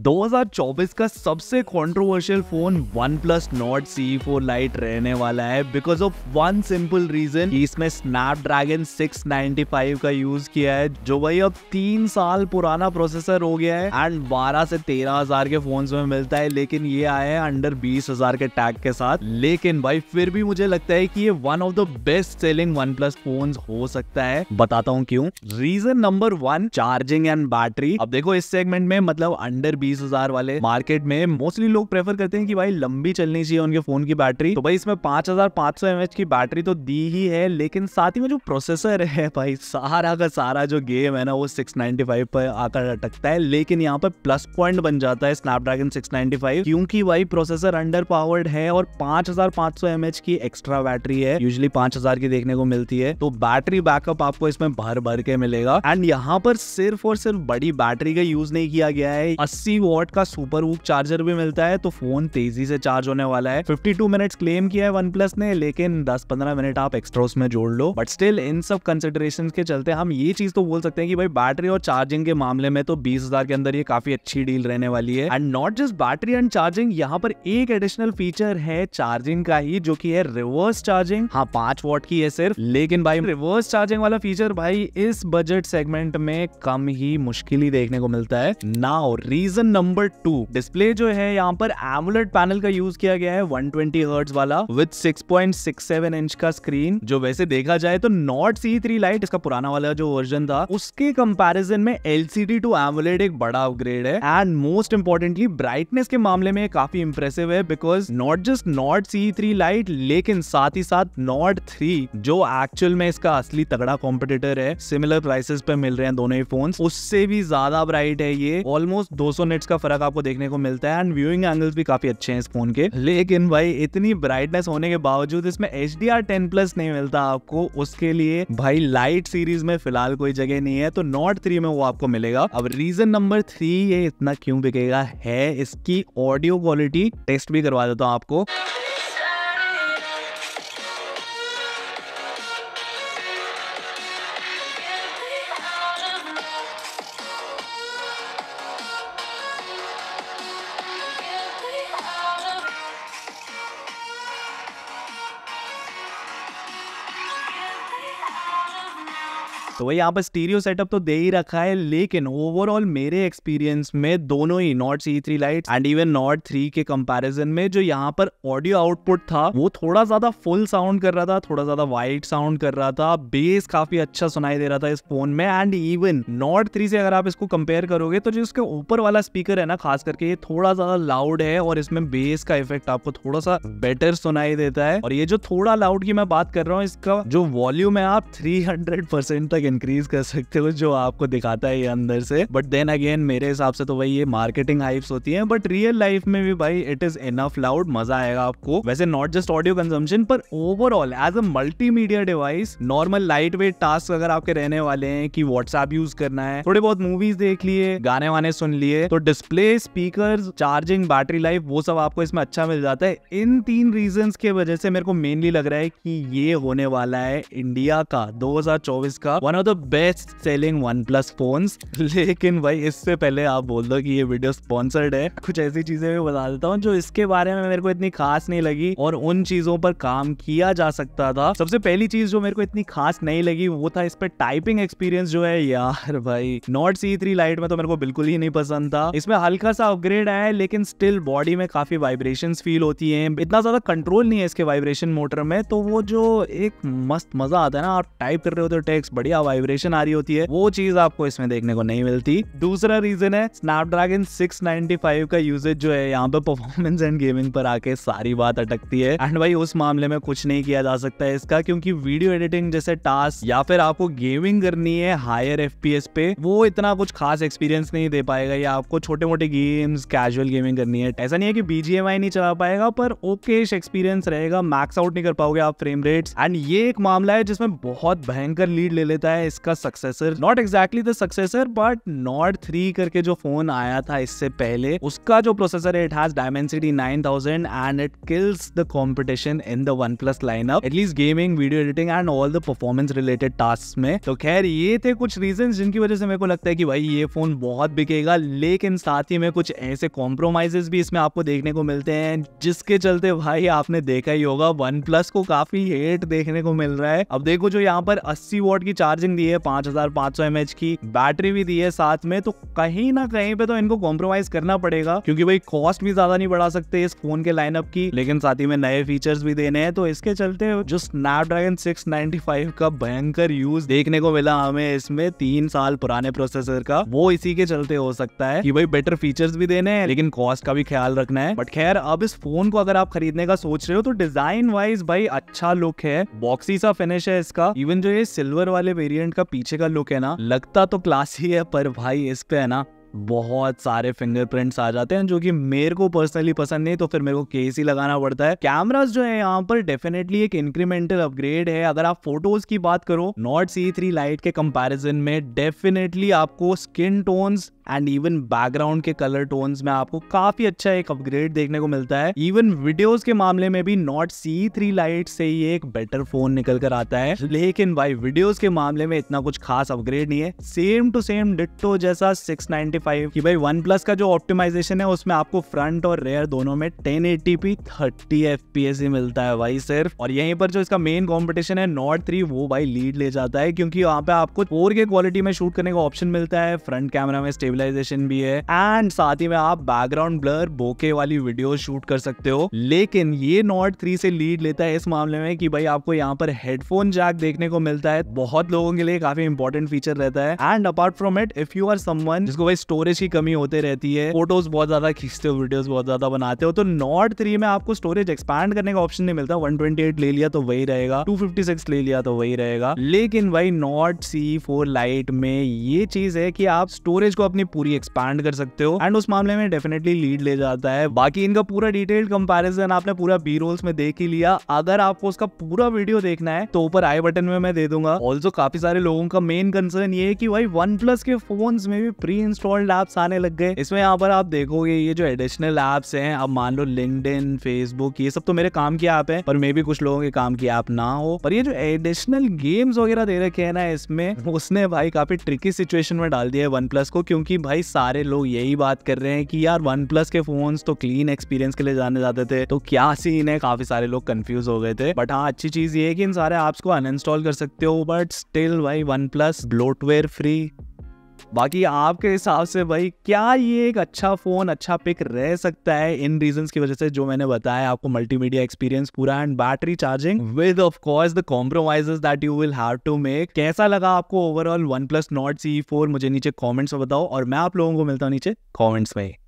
2024 का सबसे controversial phone OnePlus Nord CE four Lite रहने वाला है because of one simple reason इसमें स्नैपड्रैगन 695 का यूज किया है जो भाई अब तीन साल पुराना प्रोसेसर हो गया है एंड 12 से 13,000 के फोन में मिलता है लेकिन ये आया है अंडर 20,000 के टैग के साथ लेकिन भाई फिर भी मुझे लगता है कि ये one of the best selling OnePlus phone हो सकता है बताता हूँ क्यों reason number one charging and battery अब देखो इस सेगमेंट में मतलब अंडर बीस हजार वाले मार्केट में मोस्टली लोग प्रेफर करते हैं कि भाई लंबी चलनी चाहिए उनके फोन की बैटरी तो भाई इसमें पांच हजार पांच सौ एमएच की बैटरी तो दी ही है लेकिन साथ ही में जो प्रोसेसर है भाई सारा का सारा जो गेम है ना वो सिक्स पर आकर अटकता है लेकिन यहाँ पर प्लस पॉइंट बन जाता है स्नैपड्रैगन सिक्स क्योंकि भाई प्रोसेसर अंडर पावर्ड है और पांच हजार की एक्स्ट्रा बैटरी है यूजली पांच की देखने को मिलती है तो बैटरी बैकअप आपको इसमें भर भर के मिलेगा एंड यहाँ पर सिर्फ और सिर्फ बड़ी बैटरी का यूज नहीं किया गया है अस्सी सिक्सटी वॉट का सुपर वूक चार्जर भी मिलता है तो फोन तेजी से चार्ज होने वाला है फिफ्टी टू मिनट क्लेम किया है वन प्लस ने लेकिन दस पंद्रह मिनट आप एक्स्ट्रा उसमें जोड़ लो बट स्टिल इन सब कंसिडरेशन के चलते हम ये चीज तो बोल सकते हैं कि भाई बैटरी और चार्जिंग के मामले में तो बीस हजार के अंदर ये काफी अच्छी डील रहने वाली है and not just battery and charging यहाँ पर एक एडिशनल फीचर है चार्जिंग का ही जो की है रिवर्स चार्जिंग हाँ पांच वॉट की है सिर्फ लेकिन भाई रिवर्स चार्जिंग वाला फीचर भाई इस बजट सेगमेंट में कम ही मुश्किल ही देखने को मिलता है ना reason option number two display जो है यहाँ पर एमुलेट पैनल का यूज किया गया है 120 ट्वेंटी वाला विद 6.67 इंच का स्क्रीन जो वैसे देखा जाए तो नॉट सी थ्री लाइट इसका पुराना वाला जो वर्जन था उसके कंपेरिजन में एलसीडी टू एमुलेट एक बड़ा अपग्रेड है एंड मोस्ट इंपोर्टेंटली ब्राइटनेस के मामले में काफी इंप्रेसिव है because not just Nord CE three Lite लेकिन साथ ही साथ नॉट थ्री जो एक्चुअल में इसका असली तगड़ा कॉम्पिटिटर है सिमिलर प्राइसेस पे मिल रहे हैं दोनों ही फोन उससे भी ज्यादा ब्राइट है ये ऑलमोस्ट दो सौ मिनट्स का फर्क आपको देखने को मिलता है एंड व्यूइंग एंगल्स भी काफी अच्छे हैं इस फोन के लेकिन भाई इतनी ब्राइटनेस होने के बावजूद इसमें H D R ten plus नहीं मिलता आपको उसके लिए भाई लाइट सीरीज में फिलहाल कोई जगह नहीं है तो नॉट थ्री में वो आपको मिलेगा अब रीजन नंबर थ्री ये इतना क्यों बिकेगा है इसकी ऑडियो क्वालिटी टेस्ट भी करवा देता हूँ आपको तो वही यहाँ पर स्टीरियो सेटअप तो दे ही रखा है लेकिन ओवरऑल मेरे एक्सपीरियंस में दोनों ही Nord CE three Lite and even Nord three के कंपैरिजन में जो यहाँ पर ऑडियो आउटपुट था वो थोड़ा ज्यादा फुल साउंड कर रहा था थोड़ा ज्यादा वाइट साउंड कर रहा था बेस काफी अच्छा सुनाई दे रहा था इस फोन में एंड इवन नॉट थ्री से अगर आप इसको कंपेयर करोगे तो जो इसके ऊपर वाला स्पीकर है ना खास करके ये थोड़ा ज्यादा लाउड है और इसमें बेस का इफेक्ट आपको थोड़ा सा बेटर सुनाई देता है और ये जो थोड़ा लाउड की मैं बात कर रहा हूँ इसका जो वॉल्यूम है आप थ्री तक तक इंक्रीज कर सकते हो जो आपको दिखाता है ये अंदर से बट देन अगेन मेरे हिसाब से तो भाई ये मार्केटिंग हाइप्स होती है बट रियल लाइफ में भी भाई इट इज इनफ लाउड मजा आएगा आपको वैसे नॉट जस्ट ऑडियो कंजम्पन पर overall as a multimedia device normal light weight task अगर आपके रहने वाले हैं कि व्हाट्सएप यूज करना है थोड़े बहुत मूवीज देख लिए गाने वाने सुन लिए तो display speaker charging battery life वो सब आपको इसमें अच्छा मिल जाता है इन तीन रीजन के वजह से मेरे को मेनली लग रहा है कि ये होने वाला है इंडिया का 2024 का one of the best selling OnePlus phone लेकिन भाई इससे पहले आप बोल दो कि ये वीडियो स्पॉन्सर्ड है कुछ ऐसी चीजें भी बता देता हूँ जो इसके बारे में मेरे को इतनी खास नहीं लगी और उन चीजों पर काम किया जा सकता था सबसे पहली चीज जो मेरे को इतनी खास नहीं लगी वो था इस पर टाइपिंग एक्सपीरियंस जो है यार भाई नॉट सी थ्री लाइट में तो मेरे को बिल्कुल ही नहीं पसंद था इसमें हल्का सा अपग्रेड आया है लेकिन स्टिल बॉडी में काफी वाइब्रेशन फील होती है इतना ज्यादा कंट्रोल नहीं है इसके वाइब्रेशन मोटर में तो वो जो एक मस्त मजा आता है ना आप टाइप कर रहे हो तो टेक्स बढ़िया ज्यादा वाइब्रेशन आ रही होती है वो चीज आपको इसमें देखने को नहीं मिलती दूसरा रीजन है स्नैपड्रैगन 695 का यूजेज जो है यहाँ पे परफॉर्मेंस एंड गेमिंग पर आके सारी बात अटकती है एंड भाई उस मामले में कुछ नहीं किया जा सकता है इसका क्योंकि वीडियो एडिटिंग जैसे टास्क या फिर आपको गेमिंग करनी है हायर एफ पे वो इतना कुछ खास एक्सपीरियंस नहीं दे पाएगा या आपको छोटे मोटे गेम्स कैजुअल गेमिंग करनी है ऐसा नहीं है कि बीजीएमआई नहीं चला पाएगा पर ओके एक्सपीरियंस रहेगा मैक्स आउट नहीं कर पाओगे आप फ्रेम रेट्स एंड ये एक मामला है जिसमें बहुत भयंकर लीड ले लेता है लगता है इसका successor not exactly the successor but Nord three करके जो फोन आया था इससे पहले उसका जो प्रोसेसर है it has Dimensity nine thousand and it kills the competition in the OnePlus line up at least gaming video editing and all the performance related task में तो खैर ये थे कुछ रीजन जिनकी वजह से मेरे को लगता है कि भाई ये फोन बहुत बिकेगा लेकिन साथ ही में कुछ ऐसे कॉम्प्रोमाइजेस भी इसमें आपको देखने को मिलते हैं जिसके चलते भाई आपने देखा ही होगा वन प्लस को काफी हेट देखने को मिल रहा है अब देखो जो यहाँ पर अस्सी वॉट की चार्ज चार्जिंग दी है पांच हजार पांच सौ एमएच की बैटरी भी दी है साथ में तो कहीं ना कहीं पे तो इनको कॉम्प्रोमाइज करना पड़ेगा क्योंकि भाई कॉस्ट भी ज्यादा नहीं बढ़ा सकते इस फोन के लाइनअप की लेकिन साथ ही में नए फीचर्स भी देने हैं तो इसके चलते जो स्नैपड्रैगन सिक्स का भयंकर यूज देखने को मिला हमें इसमें तीन साल पुराने प्रोसेसर का वो इसी के चलते हो सकता है कि भाई बेटर फीचर्स भी देने हैं लेकिन कॉस्ट का भी ख्याल रखना है बट खैर अब इस फोन को अगर आप खरीदने का सोच रहे हो तो डिजाइन वाइज भाई अच्छा लुक है बॉक्सी सा फिनिश है इसका इवन जो ये सिल्वर वाले वेरियंट वेरिएंट का पीछे का लुक है ना लगता तो क्लासी है पर भाई इस पे है ना बहुत सारे फिंगरप्रिंट्स आ जाते हैं जो कि मेरे को पर्सनली पसंद नहीं तो फिर मेरे को केस ही लगाना पड़ता है कैमरास जो है यहाँ पर डेफिनेटली एक इंक्रीमेंटल अपग्रेड है अगर आप फोटोज की बात करो नॉट सी थ्री लाइट के कंपैरिजन में डेफिनेटली आपको skin tones and even background के कलर टोन्स में आपको काफी अच्छा एक अपग्रेड देखने को मिलता है इवन वीडियोस के मामले में भी नॉट सी थ्री लाइट से ही एक बेटर फोन निकल कर आता है लेकिन भाई वीडियोस के मामले में इतना कुछ खास अपग्रेड नहीं है सेम टू सेम डिट्टो जैसा सिक्स नाइनटी फाइव कि भाई वन प्लस का जो ऑप्टिमाइजेशन है उसमें आपको फ्रंट और रेयर दोनों में ten eighty P thirty F P S ही मिलता है भाई सिर्फ और यहीं पर जो इसका मेन कॉम्पिटिशन है नॉट थ्री वो भाई लीड ले जाता है क्योंकि वहां पे आपको फोर के क्वालिटी में शूट करने का ऑप्शन मिलता है फ्रंट कैमरा में स्टेबिलाईजेशन भी है एंड साथ ही में आप बैकग्राउंड ब्लर बोके वाली वीडियो शूट कर सकते हो लेकिन ये नॉट थ्री से लीड लेता है इस मामले में कि भाई आपको यहाँ पर हेडफोन जैक देखने को मिलता है बहुत लोगों के लिए काफी इंपॉर्टेंट फीचर रहता है and apart from it if you are someone जिसको भाई स्टोरेज की कमी होते रहती है फोटोज बहुत ज्यादा खींचते हो वीडियोज बहुत ज्यादा बनाते हो तो नॉट थ्री में आपको स्टोरेज एक्सपैंड करने का ऑप्शन नहीं मिलता वन ले लिया तो वही रहेगा टू ले लिया तो वही रहेगा लेकिन भाई नॉट सी फोर लाइट में ये चीज है कि आप स्टोरेज को अपनी पूरी एक्सपैंड कर सकते हो एंड उस मामले में डेफिनेटली लीड ले जाता है बाकी इनका पूरा डिटेल्ड कंपेरिजन आपने पूरा बी रोल्स में देख ही लिया अगर आपको उसका पूरा वीडियो देखना है तो ऊपर आई बटन में मैं दे दूंगा ऑल्सो काफी सारे लोगों का मेन कंसर्न ये है कि भाई वन प्लस के फोन में भी प्री इंस्टॉल्ड डिफरेंट एप्स आने लग गए इसमें यहाँ पर आप देखोगे ये जो एडिशनल एप्स हैं अब मान लो लिंकड फेसबुक ये सब तो मेरे काम की ऐप है पर मे भी कुछ लोगों के काम की ऐप ना हो पर ये जो एडिशनल गेम्स वगैरह दे रखे है ना इसमें उसने भाई काफी ट्रिकी सिचुएशन में डाल दिया है वन प्लस को क्योंकि भाई सारे लोग यही बात कर रहे हैं कि यार वन प्लस के फोन तो क्लीन एक्सपीरियंस के लिए जाने जाते थे तो क्या सीन है काफी सारे लोग कंफ्यूज हो गए थे बट हाँ अच्छी चीज ये है कि इन सारे ऐप्स को अनइंस्टॉल कर सकते हो बट स्टिल भाई वन प्लस ब्लोटवेयर फ्री बाकी आपके हिसाब से भाई क्या ये एक अच्छा फ़ोन अच्छा पिक रह सकता है इन रीजन की वजह से जो मैंने बताया आपको मल्टीमीडिया एक्सपीरियंस पूरा and battery charging with of course the compromises that you will have to make कैसा लगा आपको overall OnePlus Nord CE four मुझे नीचे कॉमेंट्स में बताओ और मैं आप लोगों को मिलता हूँ नीचे कॉमेंट्स में